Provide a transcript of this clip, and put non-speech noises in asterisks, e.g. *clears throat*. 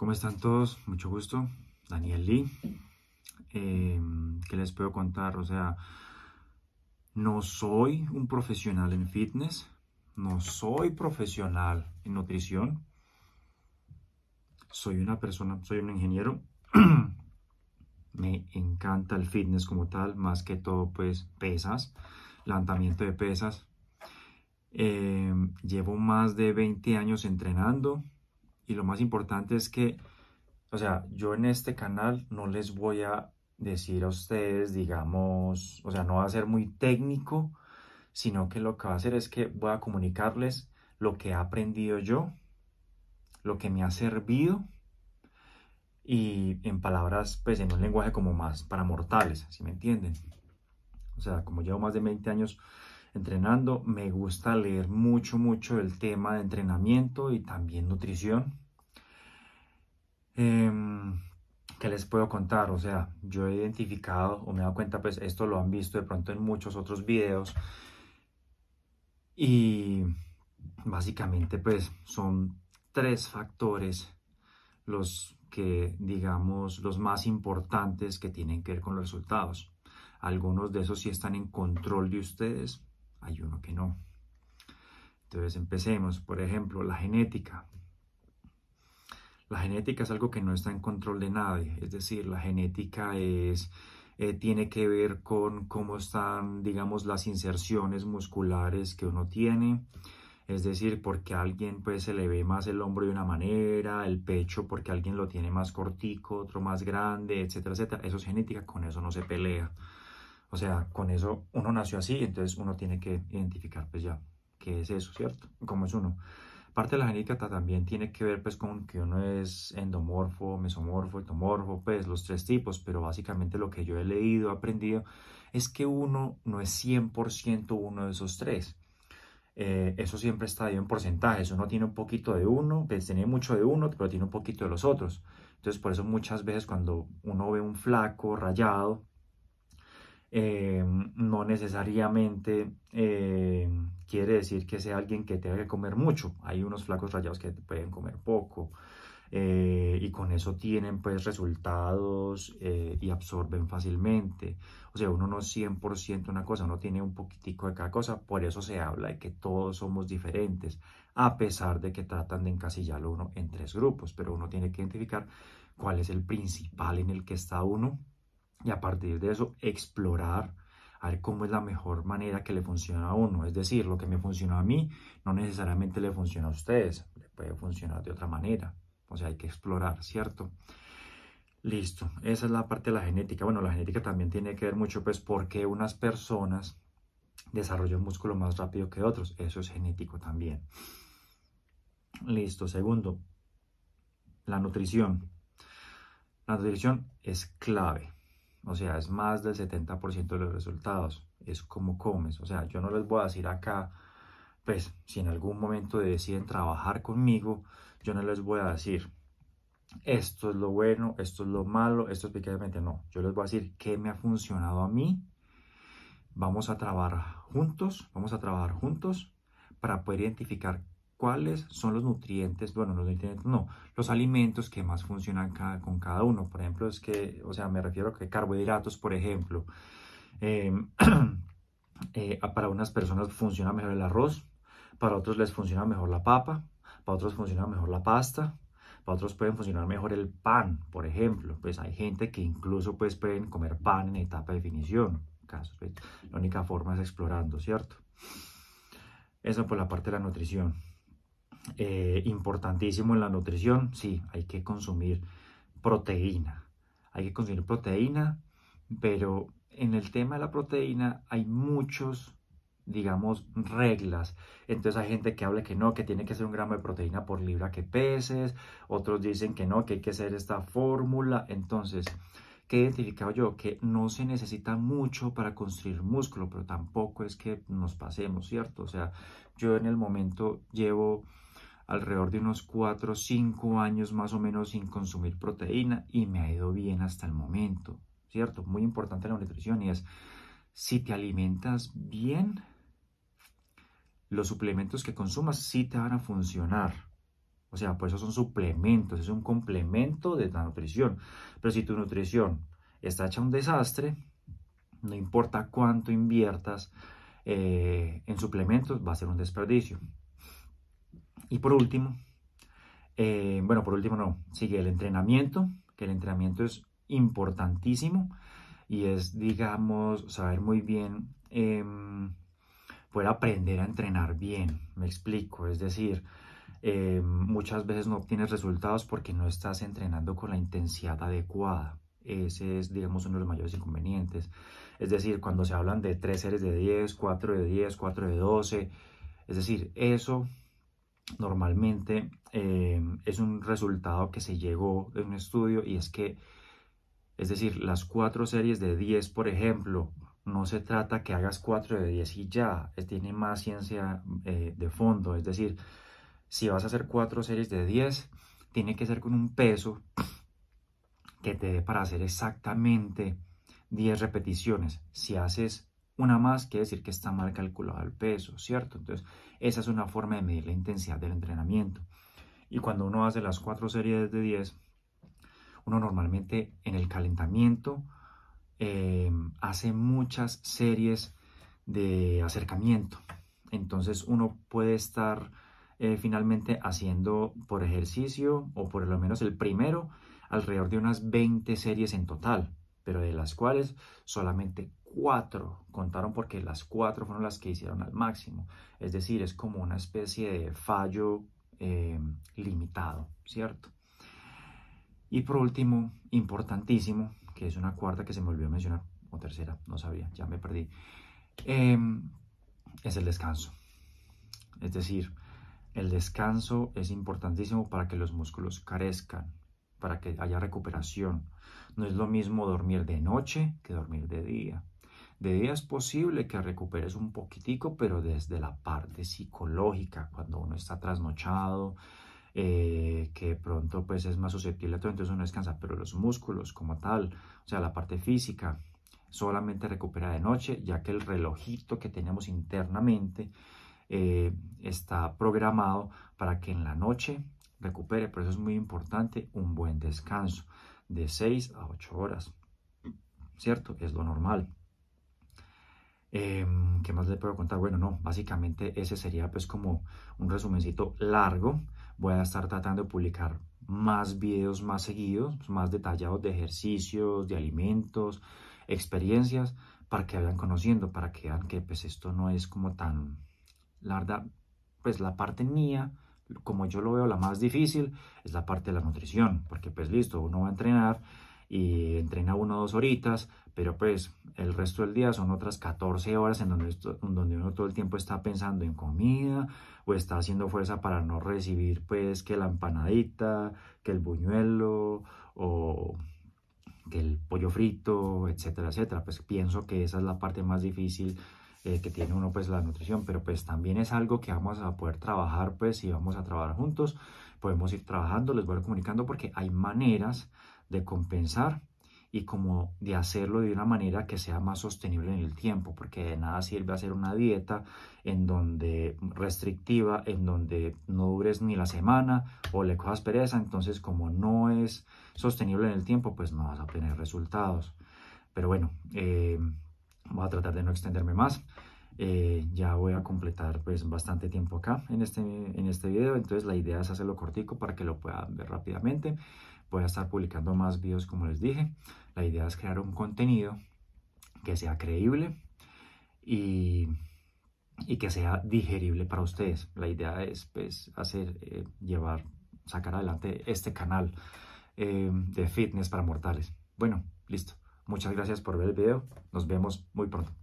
¿Cómo están todos? Mucho gusto. Daniel Lee. Em, ¿Qué les puedo contar? O sea, no soy un profesional en fitness, no soy profesional en nutrición. Soy una persona, soy un ingeniero. *clears throat* Me encanta el fitness como tal, más que todo pues pesas, levantamiento de pesas. Em, llevo más de 20 años entrenando, y lo más importante es que, o sea, yo en este canal no les voy a decir a ustedes, digamos, o sea, no va a ser muy técnico, sino que lo que va a hacer es que voy a comunicarles lo que he aprendido yo, lo que me ha servido y en palabras, pues en un lenguaje como más para mortales, si me entienden. O sea, como llevo más de 20 años entrenando. Me gusta leer mucho, mucho el tema de entrenamiento y también nutrición. Em, ¿Qué les puedo contar? O sea, yo he identificado o me he dado cuenta, pues esto lo han visto de pronto en muchos otros videos. Y básicamente, pues son tres factores los que digamos los más importantes que tienen que ver con los resultados. Algunos de esos sí están en control de ustedes, hay uno que no. Entonces empecemos, por ejemplo, la genética. La genética es algo que no está en control de nadie, es decir, la genética es, eh, tiene que ver con cómo están, digamos, las inserciones musculares que uno tiene, es decir, porque alguien pues se le ve más el hombro de una manera, el pecho porque alguien lo tiene más cortico, otro más grande, etcétera, etcétera. Eso es genética, con eso no se pelea. O sea, con eso uno nació así, entonces uno tiene que identificar pues ya qué es eso, ¿cierto? ¿Cómo es uno? Parte de la genética también tiene que ver pues con que uno es endomorfo, mesomorfo, etomorfo, pues los tres tipos, pero básicamente lo que yo he leído, aprendido, es que uno no es 100% uno de esos tres. Eh, eso siempre está ahí en porcentajes, uno tiene un poquito de uno, pues tiene mucho de uno, pero tiene un poquito de los otros. Entonces por eso muchas veces cuando uno ve un flaco, rayado, eh, no necesariamente eh, quiere decir que sea alguien que tenga que comer mucho. Hay unos flacos rayados que pueden comer poco eh, y con eso tienen pues resultados y absorben fácilmente. O sea, uno no es 100% una cosa, uno tiene un poquitico de cada cosa, por eso se habla de que todos somos diferentes, a pesar de que tratan de encasillar uno en tres grupos, pero uno tiene que identificar cuál es el principal en el que está uno y a partir de eso explorar a ver cómo es la mejor manera que le funciona a uno. Es decir, lo que me funcionó a mí no necesariamente le funciona a ustedes, le puede funcionar de otra manera. O sea, hay que explorar, ¿cierto? Listo, esa es la parte de la genética. Bueno, la genética también tiene que ver mucho, pues, porque unas personas desarrollan músculo más rápido que otros. Eso es genético también. Listo, segundo, la nutrición. La nutrición es clave. O sea, es más del 70% de los resultados. Es como comes. O sea, yo no les voy a decir acá, pues, si en algún momento deciden trabajar conmigo, yo no les voy a decir, esto es lo bueno, esto es lo malo, esto es pequeñamente. No, yo les voy a decir qué me ha funcionado a mí. Vamos a trabajar juntos, vamos a trabajar juntos para poder identificar cuáles son los nutrientes, bueno, los nutrientes no, los alimentos que más funcionan con cada uno. Por ejemplo, es que, o sea, me refiero a que carbohidratos, por ejemplo, em, *clears throat* eh, para unas personas funciona mejor el arroz, para otros les funciona mejor la papa, para otros funciona mejor la pasta, para otros pueden funcionar mejor el pan, por ejemplo. Pues hay gente que incluso pues pueden comer pan en etapa de definición. Pues, la única forma es explorando, ¿cierto? Eso por la parte de la nutrición. Eh, importantísimo en la nutrición, sí, hay que consumir proteína. Hay que consumir proteína, pero en el tema de la proteína hay muchos, digamos, reglas. Entonces hay gente que habla que no, que tiene que ser un gramo de proteína por libra que peses, otros dicen que no, que hay que hacer esta fórmula. Entonces, ¿qué he identificado yo? Que no se necesita mucho para construir músculo, pero tampoco es que nos pasemos, ¿cierto? O sea, yo en el momento llevo alrededor de unos 4 o 5 años más o menos sin consumir proteína y me ha ido bien hasta el momento, ¿cierto? Muy importante la nutrición y es, si te alimentas bien, los suplementos que consumas sí te van a funcionar. O sea, por eso son suplementos, es un complemento de la nutrición. Pero si tu nutrición está hecha un desastre, no importa cuánto inviertas eh, en suplementos, va a ser un desperdicio. Y por último, eh, bueno, por último no, sigue el entrenamiento, que el entrenamiento es importantísimo y es, digamos, saber muy bien, em, poder aprender a entrenar bien, me explico, es decir, em, muchas veces no obtienes resultados porque no estás entrenando con la intensidad adecuada. Ese es, digamos, uno de los mayores inconvenientes. Es decir, cuando se hablan de tres seres de 10, 4 de 10, 4 de 12, es decir, eso normalmente em, es un resultado que se llegó en un estudio y es que, es decir, las cuatro series de 10, por ejemplo, no se trata que hagas cuatro de 10 y ya, tiene más ciencia eh, de fondo, es decir, si vas a hacer cuatro series de 10, tiene que ser con un peso que te dé para hacer exactamente 10 repeticiones. Si haces una más quiere decir que está mal calculado el peso, ¿cierto? Entonces, esa es una forma de medir la intensidad del entrenamiento. Y cuando uno hace las cuatro series de 10, uno normalmente en el calentamiento eh, hace muchas series de acercamiento. Entonces uno puede estar eh, finalmente haciendo por ejercicio o por lo menos el primero alrededor de unas 20 series en total pero de las cuales solamente cuatro contaron porque las cuatro fueron las que hicieron al máximo. Es decir, es como una especie de fallo eh, limitado, ¿cierto? Y por último, importantísimo, que es una cuarta que se me olvidó mencionar, o tercera, no sabía, ya me perdí, em, es el descanso. Es decir, el descanso es importantísimo para que los músculos carezcan, para que haya recuperación. No es lo mismo dormir de noche que dormir de día. De día es posible que recuperes un poquitico, pero desde la parte psicológica, cuando uno está trasnochado, eh, que pronto pues es más susceptible a todo, entonces uno descansa, pero los músculos como tal, o sea, la parte física, solamente recupera de noche, ya que el relojito que tenemos internamente eh, está programado para que en la noche recupere. Por eso es muy importante un buen descanso de 6 a 8 horas. ¿Cierto? Es lo normal. Em, ¿Qué más le puedo contar? Bueno, no, básicamente ese sería pues como un resumencito largo. Voy a estar tratando de publicar más videos más seguidos, pues, más detallados de ejercicios, de alimentos, experiencias, para que vayan conociendo, para que vean que pues esto no es como tan, larga, pues la parte mía como yo lo veo, la más difícil es la parte de la nutrición, porque pues listo, uno va a entrenar y entrena uno o dos horitas, pero pues el resto del día son otras 14 horas en donde, donde uno todo el tiempo está pensando en comida o está haciendo fuerza para no recibir pues que la empanadita, que el buñuelo o que el pollo frito, etcétera, etcétera. Pues pienso que esa es la parte más difícil eh, que tiene uno pues la nutrición, pero pues también es algo que vamos a poder trabajar pues si vamos a trabajar juntos, podemos ir trabajando, les voy a ir comunicando porque hay maneras de compensar y como de hacerlo de una manera que sea más sostenible en el tiempo, porque de nada sirve hacer una dieta en donde restrictiva, en donde no dures ni la semana o le cojas pereza, entonces como no es sostenible en el tiempo, pues no vas a obtener resultados. Pero bueno, eh, voy a tratar de no extenderme más. Eh, ya voy a completar pues bastante tiempo acá en este, en este video, entonces la idea es hacerlo cortico para que lo puedan ver rápidamente. Voy a estar publicando más videos como les dije. La idea es crear un contenido que sea creíble y, y que sea digerible para ustedes. La idea es pues hacer, eh, llevar, sacar adelante este canal eh, de fitness para mortales. Bueno, listo. Muchas gracias por ver el video. Nos vemos muy pronto.